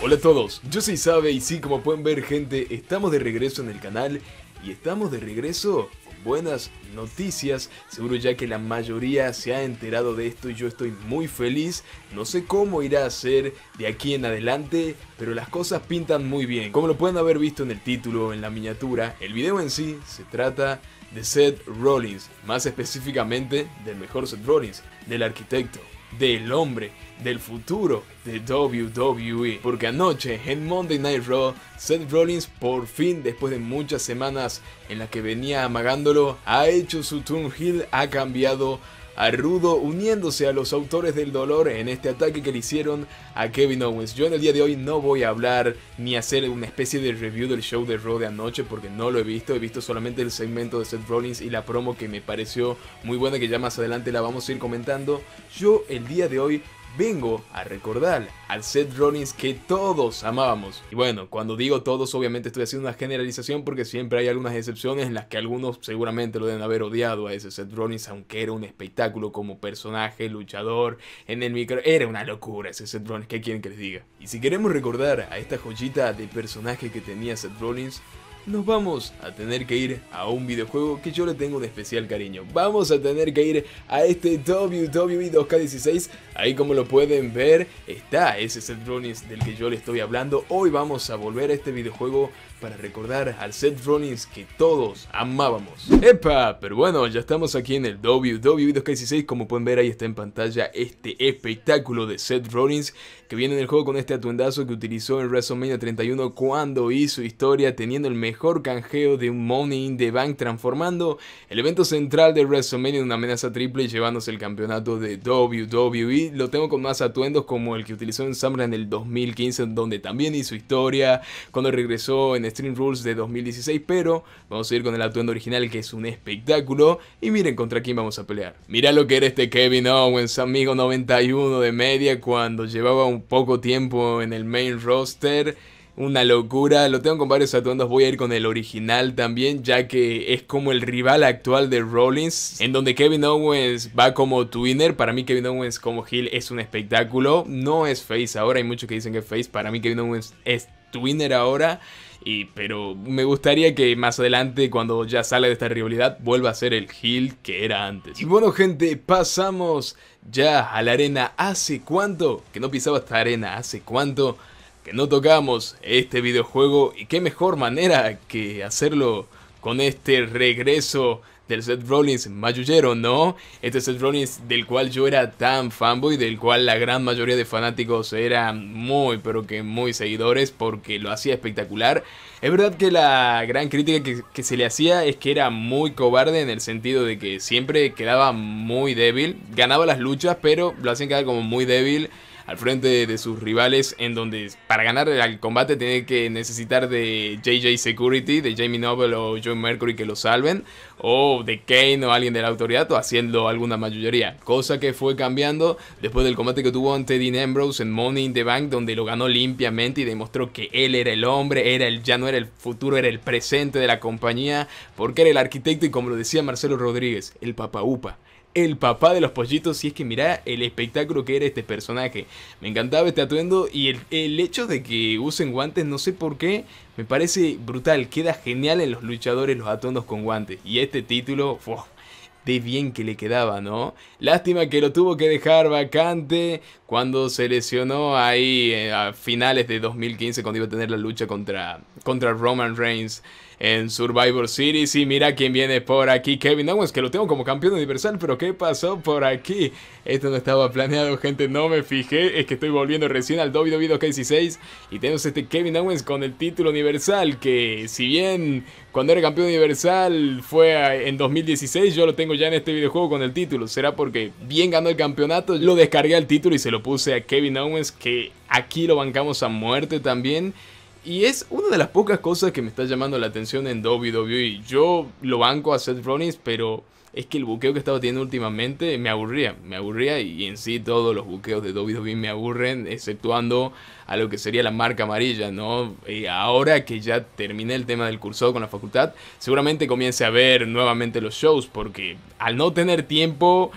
Hola a todos, yo soy Sabe y sí, como pueden ver gente, estamos de regreso en el canal y estamos de regreso con buenas noticias, seguro ya que la mayoría se ha enterado de esto y yo estoy muy feliz, no sé cómo irá a ser de aquí en adelante, pero las cosas pintan muy bien. Como lo pueden haber visto en el título, en la miniatura, el video en sí se trata de Seth Rollins, más específicamente del mejor Seth Rollins, del arquitecto del hombre del futuro de WWE. Porque anoche en Monday Night Raw, Seth Rollins por fin, después de muchas semanas en las que venía amagándolo, ha hecho su turn heel, ha cambiado a Rudo uniéndose a los autores del dolor en este ataque que le hicieron a Kevin Owens. Yo en el día de hoy no voy a hablar ni hacer una especie de review del show de Raw de anoche porque no lo he visto, he visto solamente el segmento de Seth Rollins y la promo que me pareció muy buena que ya más adelante la vamos a ir comentando. Yo el día de hoy vengo a recordar al Seth Rollins que todos amábamos. Y bueno, cuando digo todos, obviamente estoy haciendo una generalización porque siempre hay algunas excepciones en las que algunos seguramente lo deben haber odiado a ese Seth Rollins, aunque era un espectáculo como personaje, luchador, en el micro. Era una locura ese Seth Rollins, ¿qué quieren que les diga? Y si queremos recordar a esta joyita de personaje que tenía Seth Rollins, nos vamos a tener que ir a un videojuego que yo le tengo de especial cariño. Vamos a tener que ir a este WWE 2K16. Ahí como lo pueden ver, está ese Seth del que yo le estoy hablando. Hoy vamos a volver a este videojuego para recordar al Seth Rollins que todos amábamos. ¡Epa! Pero bueno, ya estamos aquí en el WWE 2K16. Como pueden ver, ahí está en pantalla este espectáculo de Seth Rollins que viene en el juego con este atuendazo que utilizó en WrestleMania 31 cuando hizo historia teniendo el mejor canjeo de un Money in the Bank transformando el evento central de WrestleMania en una amenaza triple y llevándose el campeonato de WWE. Lo tengo con más atuendos como el que utilizó en Summer en el 2015 donde también hizo historia cuando regresó en Stream Rules de 2016, pero vamos a ir con el atuendo original que es un espectáculo. Y miren contra quién vamos a pelear. mira lo que era este Kevin Owens, amigo 91 de media, cuando llevaba un poco tiempo en el main roster una locura. Lo tengo con varios atuendos. Voy a ir con el original también, ya que es como el rival actual de Rollins, en donde Kevin Owens va como twinner. Para mí, Kevin Owens como heel es un espectáculo. No es face ahora. Hay muchos que dicen que es face. Para mí, Kevin Owens es twinner ahora. Y, pero me gustaría que más adelante, cuando ya salga de esta rivalidad, vuelva a ser el Gil que era antes. Y bueno, gente, pasamos ya a la arena. ¿Hace cuánto? Que no pisaba esta arena. ¿Hace cuánto? Que no tocamos este videojuego. Y qué mejor manera que hacerlo con este regreso del Seth Rollins mayullero, ¿no? Este Seth Rollins del cual yo era tan fanboy, del cual la gran mayoría de fanáticos eran muy, pero que muy seguidores porque lo hacía espectacular. Es verdad que la gran crítica que, que se le hacía es que era muy cobarde en el sentido de que siempre quedaba muy débil, ganaba las luchas, pero lo hacían quedar como muy débil al frente de sus rivales, en donde para ganar el combate tiene que necesitar de JJ Security, de Jamie Noble o John Mercury que lo salven, o de Kane o alguien de la autoridad, haciendo alguna mayoría, cosa que fue cambiando después del combate que tuvo ante Dean Ambrose en Money in the Bank, donde lo ganó limpiamente y demostró que él era el hombre, era el, ya no era el futuro, era el presente de la compañía, porque era el arquitecto y como lo decía Marcelo Rodríguez, el papa upa el papá de los pollitos. Y es que mirá el espectáculo que era este personaje. Me encantaba este atuendo y el, hecho de que usen guantes, no sé por qué, me parece brutal. Queda genial en los luchadores los atuendos con guantes. Y este título, de bien que le quedaba, ¿no? Lástima que lo tuvo que dejar vacante cuando se lesionó ahí eh, a finales de 2015 cuando iba a tener la lucha contra, contra Roman Reigns en Survivor Series. Y mira quién viene por aquí, Kevin Owens, que lo tengo como campeón universal, pero ¿qué pasó por aquí? Esto no estaba planeado, gente, no me fijé, es que estoy volviendo recién al WWE 16 y tenemos este Kevin Owens con el título universal, que si bien cuando era campeón universal fue en 2016, yo lo tengo ya en este videojuego con el título, será porque bien ganó el campeonato, lo descargué al título y se lo puse a Kevin Owens, que aquí lo bancamos a muerte también. Y es una de las pocas cosas que me está llamando la atención en WWE. Yo lo banco a Seth Rollins, pero es que el buqueo que estaba teniendo últimamente me aburría. Me aburría y en sí todos los buqueos de WWE me aburren, exceptuando a lo que sería la marca amarilla, ¿no? Y ahora que ya terminé el tema del cursado con la facultad, seguramente comience a ver nuevamente los shows, porque al no tener tiempo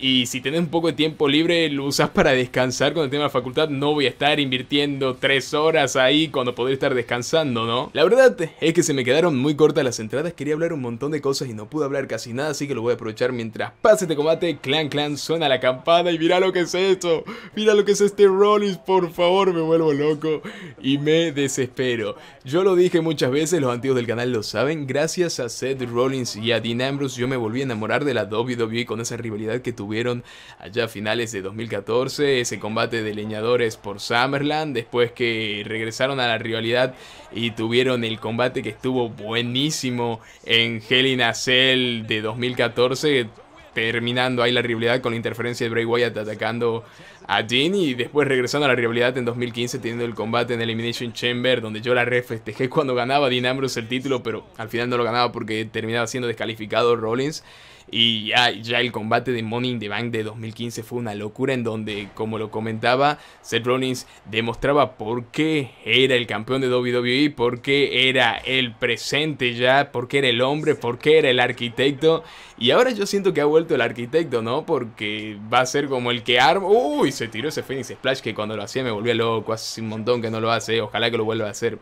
y si tenés un poco de tiempo libre, lo usás para descansar con el tema de la facultad. No voy a estar invirtiendo tres horas ahí cuando podré estar descansando, ¿no? La verdad es que se me quedaron muy cortas las entradas. Quería hablar un montón de cosas y no pude hablar casi nada, así que lo voy a aprovechar mientras pase este combate. Clan Clan suena la campana y mira lo que es esto. Mira lo que es este Rollins, por favor, me vuelvo loco y me desespero. Yo lo dije muchas veces, los antiguos del canal lo saben. Gracias a Seth Rollins y a Dean Ambrose, yo me volví a enamorar de la WWE con esa rivalidad que tuve tuvieron allá finales de 2014, ese combate de leñadores por Summerland, después que regresaron a la rivalidad y tuvieron el combate que estuvo buenísimo en Hell in a Cell de 2014, terminando ahí la rivalidad con la interferencia de Bray Wyatt atacando a Dean y después regresando a la rivalidad en 2015 teniendo el combate en Elimination Chamber donde yo la refestejé cuando ganaba Dean Ambrose el título pero al final no lo ganaba porque terminaba siendo descalificado Rollins y ya, ya el combate de Money in the Bank de 2015 fue una locura en donde, como lo comentaba, Seth Rollins demostraba por qué era el campeón de WWE, por qué era el presente ya, por qué era el hombre, por qué era el arquitecto. Y ahora yo siento que ha vuelto el arquitecto, ¿no? Porque va a ser como el que arma... Uy, se tiró ese Phoenix Splash que cuando lo hacía me volvía loco, hace un montón que no lo hace, ojalá que lo vuelva a hacer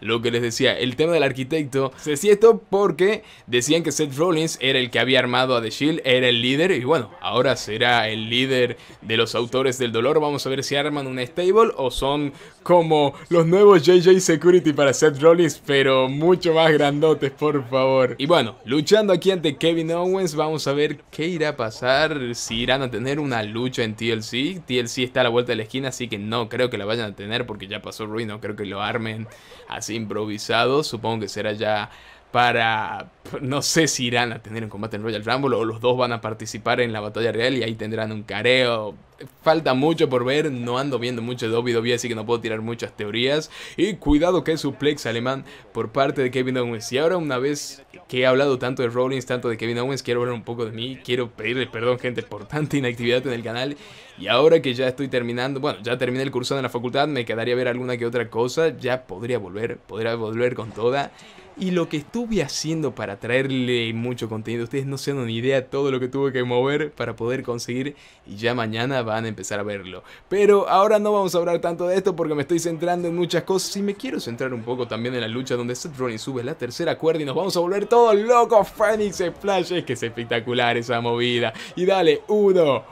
lo que les decía, el tema del arquitecto. Se decía esto porque decían que Seth Rollins era el que había armado a The Shield, era el líder y bueno, ahora será el líder de los autores del dolor. Vamos a ver si arman un stable o son como los nuevos JJ Security para Seth Rollins, pero mucho más grandotes, por favor. Y bueno, luchando aquí ante Kevin Owens, vamos a ver qué irá a pasar, si irán a tener una lucha en TLC. TLC está a la vuelta de la esquina, así que no creo que la vayan a tener porque ya pasó Ruin, creo que lo armen así improvisado, supongo que será ya para... No sé si irán a tener un combate en Royal Rumble o los dos van a participar en la batalla real y ahí tendrán un careo. Falta mucho por ver, no ando viendo mucho de WWE, así que no puedo tirar muchas teorías. Y cuidado que es suplex alemán por parte de Kevin Owens. Y ahora una vez que he hablado tanto de Rollins, tanto de Kevin Owens, quiero hablar un poco de mí. Quiero pedirles perdón, gente, por tanta inactividad en el canal. Y ahora que ya estoy terminando, bueno, ya terminé el curso en la facultad, me quedaría ver alguna que otra cosa. Ya podría volver, podría volver con toda. Y lo que estuve haciendo para traerle mucho contenido, ustedes no se dan ni idea todo lo que tuve que mover para poder conseguir y ya mañana van a empezar a verlo. Pero ahora no vamos a hablar tanto de esto porque me estoy centrando en muchas cosas y me quiero centrar un poco también en la lucha donde Seth Rollins sube la tercera cuerda y nos vamos a volver todos locos. Phoenix Splash, es que es espectacular esa movida. Y dale, uno,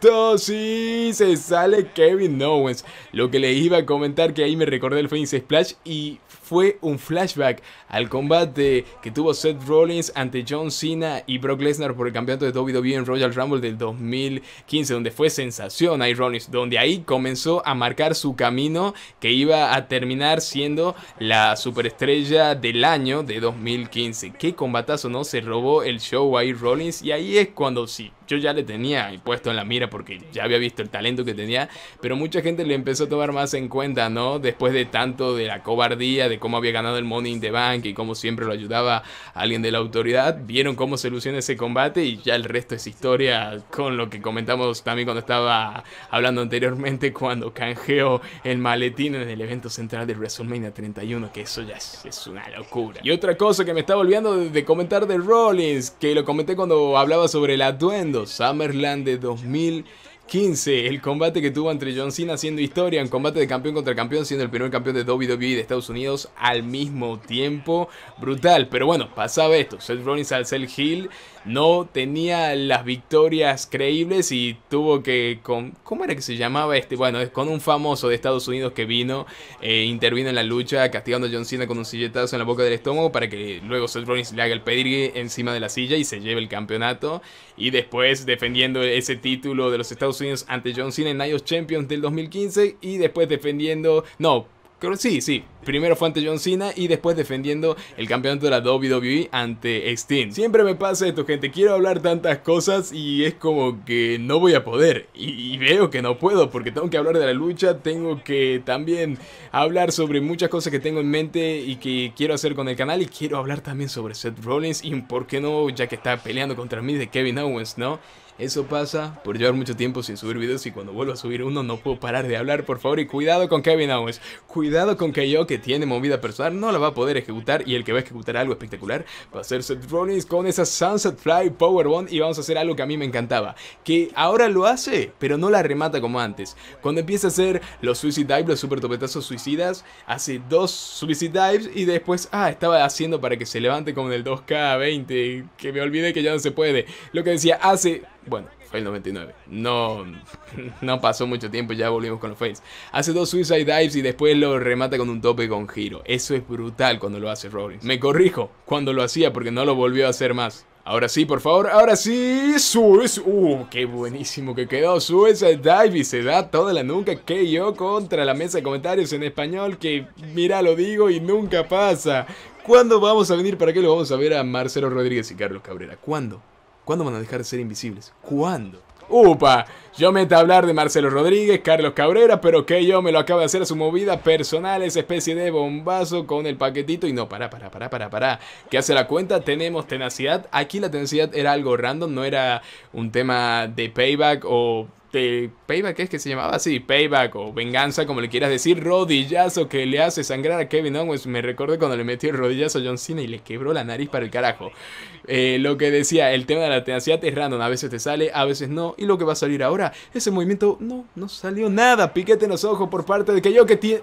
Dos. Y se sale Kevin Owens. Lo que le iba a comentar que ahí me recordé el Phoenix Splash y fue un flashback al combate que tuvo Seth Rollins ante John Cena y Brock Lesnar por el campeonato de WWE en Royal Rumble del 2015, donde fue sensación ahí Rollins, donde ahí comenzó a marcar su camino que iba a terminar siendo la superestrella del año de 2015. Qué combatazo, ¿no? Se robó el show ahí Rollins y ahí es cuando sí, yo ya le tenía puesto en la mira porque ya había visto el talento que tenía, pero mucha gente le empezó a tomar más en cuenta, ¿no? Después de tanto de la cobardía, de cómo había ganado el Money in the Bank y cómo siempre lo ayudaba alguien de la autoridad. Vieron cómo se soluciona ese combate y ya el resto es historia con lo que comentamos también cuando estaba hablando anteriormente cuando canjeó el maletín en el evento central de WrestleMania 31, que eso ya es, una locura. Y otra cosa que me estaba olvidando de comentar de Rollins, que lo comenté cuando hablaba sobre el atuendo, Summerland de 2000. 15, el combate que tuvo entre John Cena haciendo historia, en combate de campeón contra campeón, siendo el primer campeón de WWE de Estados Unidos al mismo tiempo. Brutal, pero bueno, pasaba esto. Seth Rollins al Cell Hill no tenía las victorias creíbles y tuvo que... Con, ¿Cómo era que se llamaba este? Bueno, con un famoso de Estados Unidos que vino, e intervino en la lucha, castigando a John Cena con un silletazo en la boca del estómago para que luego Seth Rollins le haga el pedir encima de la silla y se lleve el campeonato. Y después defendiendo ese título de los Estados ante John Cena en IOS Champions del 2015 y después defendiendo, no, Sí, sí. Primero fue ante John Cena y después defendiendo el campeonato de la WWE ante Steam. Siempre me pasa esto, gente. Quiero hablar tantas cosas y es como que no voy a poder. Y, y, veo que no puedo porque tengo que hablar de la lucha. Tengo que también hablar sobre muchas cosas que tengo en mente y que quiero hacer con el canal. Y quiero hablar también sobre Seth Rollins y por qué no, ya que está peleando contra mí de Kevin Owens, ¿no? Eso pasa por llevar mucho tiempo sin subir videos y cuando vuelvo a subir uno no puedo parar de hablar, por favor. Y cuidado con Kevin Owens. Cuidado con que yo, que tiene movida personal, no la va a poder ejecutar y el que va a ejecutar algo espectacular va a ser Seth Rollins con esa Sunset Fly Powerbomb y vamos a hacer algo que a mí me encantaba. Que ahora lo hace, pero no la remata como antes. Cuando empieza a hacer los Suicide Dives los super topetazos suicidas, hace dos Suicide Dives y después, ah, estaba haciendo para que se levante como en el 2K20, que me olvide que ya no se puede. Lo que decía, hace bueno, fue el 99. No, no pasó mucho tiempo ya volvimos con los fails. Hace dos suicide dives y después lo remata con un tope con giro. Eso es brutal cuando lo hace Rollins. Me corrijo, cuando lo hacía porque no lo volvió a hacer más. Ahora sí, por favor, ahora sí, Suicide, Uh, qué buenísimo que quedó Suicide Dive y se da toda la nunca que yo contra la mesa de comentarios en español que, mira, lo digo y nunca pasa. ¿Cuándo vamos a venir? ¿Para qué lo vamos a ver a Marcelo Rodríguez y Carlos Cabrera? ¿Cuándo? ¿Cuándo van a dejar de ser invisibles? ¿Cuándo? Upa, yo me hablar de Marcelo Rodríguez, Carlos Cabrera, pero que yo me lo acabo de hacer a su movida personal, esa especie de bombazo con el paquetito y no, para, para, para, para, para. ¿Qué hace la cuenta? Tenemos tenacidad. Aquí la tenacidad era algo random, no era un tema de payback o de Payback es que se llamaba así, Payback o Venganza, como le quieras decir, rodillazo que le hace sangrar a Kevin Owens. Me recuerdo cuando le metió el rodillazo a John Cena y le quebró la nariz para el carajo. Eh, lo que decía, el tema de la tenacidad es random, a veces te sale, a veces no, y lo que va a salir ahora, ese movimiento no, no salió nada. Piquete en los ojos por parte de que yo que tiene...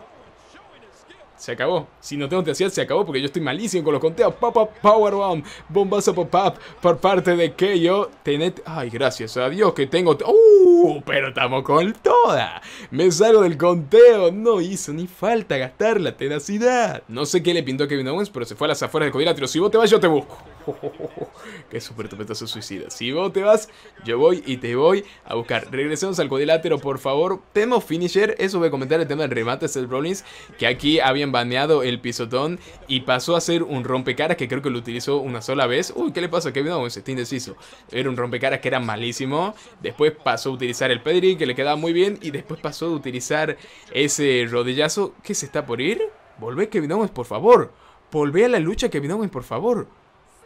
Se acabó. Si no tengo tenacidad se acabó porque yo estoy malísimo con los conteos. power Powerbomb. Bombazo pop-up por parte de Keio. Tenet. Ay, gracias a Dios que tengo. ¡Uh! Pero estamos con toda. Me salgo del conteo. No hizo ni falta gastar la tenacidad. No sé qué le pintó a Kevin Owens, pero se fue a las afueras del cuadrilátero. Si vos te vas, yo te busco. que súper tupetoso suicida. Si vos te vas, yo voy y te voy a buscar. Regresemos al cuadrilátero, por favor. Tenemos finisher. Eso voy a comentar el tema del remate de Seth Rollins. Que aquí habían baneado el pisotón y pasó a ser un rompecaras que creo que lo utilizó una sola vez. Uy, ¿qué le pasó a Kevin Owens? Está indeciso. Era un rompecaras que era malísimo. Después pasó a utilizar el Pedri, que le quedaba muy bien. Y después pasó a utilizar ese rodillazo. ¿Qué se está por ir? Volvé Kevin Owens, por favor. Volvé a la lucha Kevin Owens, por favor.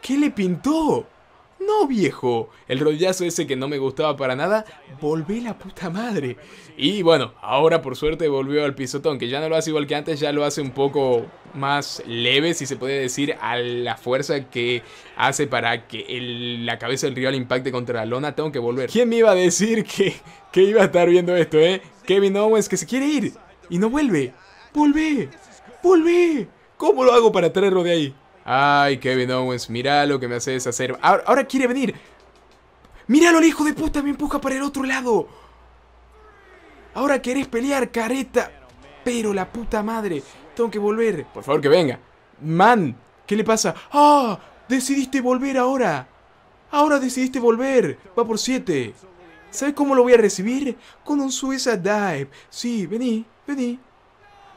¿Qué le pintó? No, viejo. El rodillazo ese que no me gustaba para nada, volvé la puta madre. Y bueno, ahora por suerte volvió al pisotón, que ya no lo hace igual que antes, ya lo hace un poco más leve, si se puede decir, a la fuerza que hace para que la cabeza del rival impacte contra la lona. Tengo que volver. ¿Quién me iba a decir que, que iba a estar viendo esto, eh? Kevin Owens que se quiere ir y no vuelve. ¡Volvé! ¡Volvé! ¿Cómo lo hago para traerlo de ahí? Ay, Kevin Owens, mira lo que me hace deshacer. Ahora, quiere venir. Míralo, el hijo de puta me empuja para el otro lado. Ahora querés pelear, careta. Pero la puta madre, tengo que volver. Por favor, que venga. Man, ¿qué le pasa? ¡Ah! Decidiste volver ahora. Ahora decidiste volver. Va por siete. ¿Sabes cómo lo voy a recibir? Con un Suiza Dive. Sí, vení, vení.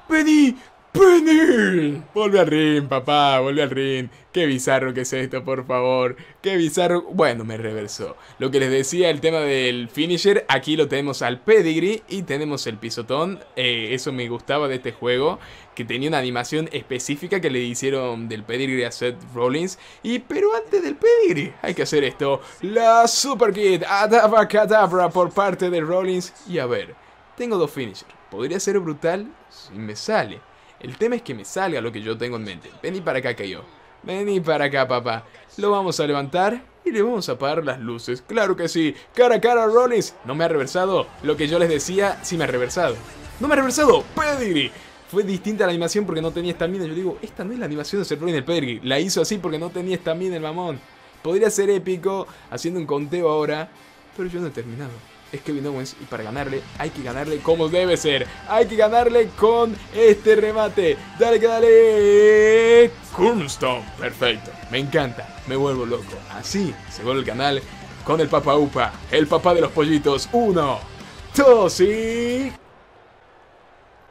Vení, ¡Penil! Vuelve al ring, papá, vuelve al ring. Qué bizarro que es esto, por favor. Qué bizarro. Bueno, me reversó. Lo que les decía, el tema del finisher, aquí lo tenemos al pedigree y tenemos el pisotón. Eh, eso me gustaba de este juego, que tenía una animación específica que le hicieron del pedigree a Seth Rollins. Y pero antes del pedigree, hay que hacer esto. La Super Kid, Cadabra por parte de Rollins. Y a ver, tengo dos finishers. Podría ser brutal si me sale el tema es que me salga lo que yo tengo en mente. Vení para acá, Cayo. Vení para acá, papá. Lo vamos a levantar y le vamos a apagar las luces. ¡Claro que sí! ¡Cara a cara, Rollins! No me ha reversado. Lo que yo les decía, sí me ha reversado. ¡No me ha reversado! ¡Pedigree! Fue distinta la animación porque no tenía mina. Yo digo, esta no es la animación de ser Rollins el Pedigree. La hizo así porque no tenía mina, el mamón. Podría ser épico haciendo un conteo ahora, pero yo no he terminado es Kevin Owens y para ganarle hay que ganarle como debe ser. Hay que ganarle con este remate. Dale que dale. Perfecto. Me encanta. Me vuelvo loco. Así se el canal con el Papa Upa. El papá de los pollitos. Uno, dos y...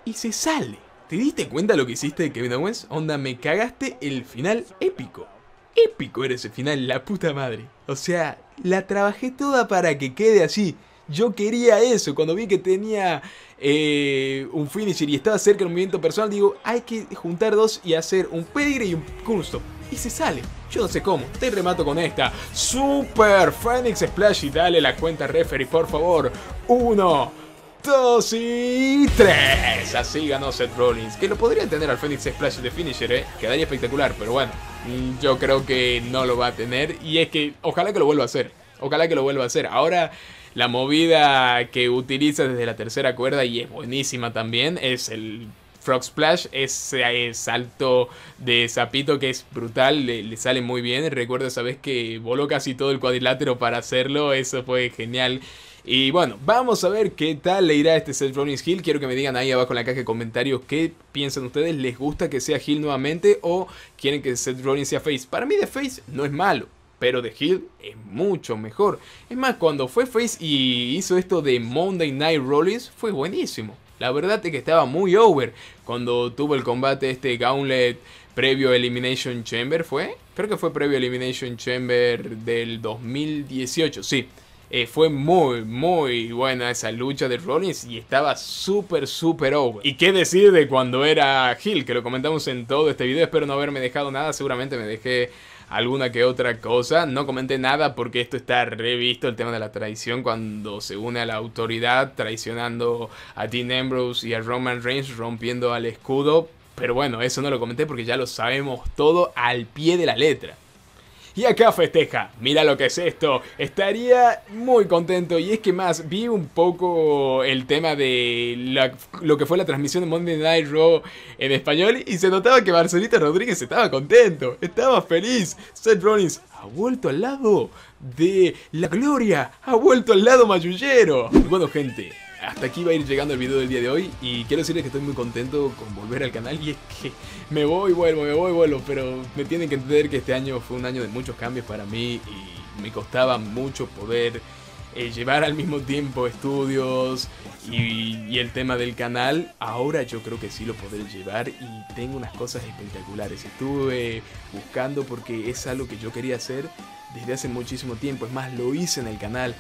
Y se sale. ¿Te diste cuenta lo que hiciste, Kevin Owens? Onda, me cagaste el final épico épico era ese final, la puta madre. O sea, la trabajé toda para que quede así. Yo quería eso. Cuando vi que tenía eh, un finisher y estaba cerca del movimiento personal, digo, hay que juntar dos y hacer un pedigree y un curso. Y se sale. Yo no sé cómo. Te remato con esta. Super Phoenix Splash y dale la cuenta referee, por favor. Uno. dos y tres. Así ganó Seth Rollins. Que lo podría tener al Phoenix Splash de Finisher, ¿eh? Quedaría espectacular, pero bueno. Mm, yo creo que no lo va a tener. Y es que ojalá que lo vuelva a hacer. Ojalá que lo vuelva a hacer. Ahora la movida que utiliza desde la tercera cuerda y es buenísima también es el Frog Splash, ese eh, salto de sapito que es brutal, le, sale muy bien. Recuerdo esa vez que voló casi todo el cuadrilátero para hacerlo, eso fue genial. Y bueno, vamos a ver qué tal le irá este Seth Rollins Hill. Quiero que me digan ahí abajo en la caja de comentarios qué piensan ustedes. ¿Les gusta que sea Hill nuevamente o quieren que Seth Rollins sea Face? Para mí de Face no es malo pero de Hill es mucho mejor. Es más, cuando fue Face y hizo esto de Monday Night Rollins, fue buenísimo. La verdad es que estaba muy over cuando tuvo el combate este Gauntlet previo Elimination Chamber, ¿fue? Creo que fue previo Elimination Chamber del 2018, sí. Eh, fue muy, muy buena esa lucha de Rollins y estaba súper, súper over. ¿Y qué decir de cuando era Hill? Que lo comentamos en todo este video. Espero no haberme dejado nada. Seguramente me dejé alguna que otra cosa. No comenté nada porque esto está revisto, el tema de la traición, cuando se une a la autoridad, traicionando a Dean Ambrose y a Roman Reigns, rompiendo al escudo. Pero bueno, eso no lo comenté porque ya lo sabemos todo al pie de la letra. Y acá festeja, mira lo que es esto, estaría muy contento. Y es que más, vi un poco el tema de lo que fue la transmisión de Monday Night Raw en español y se notaba que Marcelita Rodríguez estaba contento, estaba feliz. Seth Rollins ha vuelto al lado de la gloria, ha vuelto al lado mayullero. Bueno gente, hasta aquí va a ir llegando el video del día de hoy y quiero decirles que estoy muy contento con volver al canal y es que me voy, vuelvo, me voy, vuelvo, pero me tienen que entender que este año fue un año de muchos cambios para mí y me costaba mucho poder eh, llevar al mismo tiempo estudios y, y, el tema del canal, ahora yo creo que sí lo podré llevar y tengo unas cosas espectaculares. Estuve buscando porque es algo que yo quería hacer desde hace muchísimo tiempo, es más, lo hice en el canal,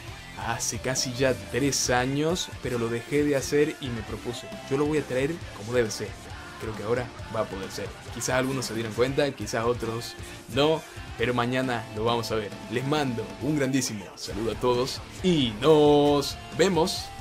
hace casi ya tres años, pero lo dejé de hacer y me propuse, yo lo voy a traer como debe ser. Creo que ahora va a poder ser. Quizás algunos se dieron cuenta, quizás otros no, pero mañana lo vamos a ver. Les mando un grandísimo saludo a todos y nos vemos.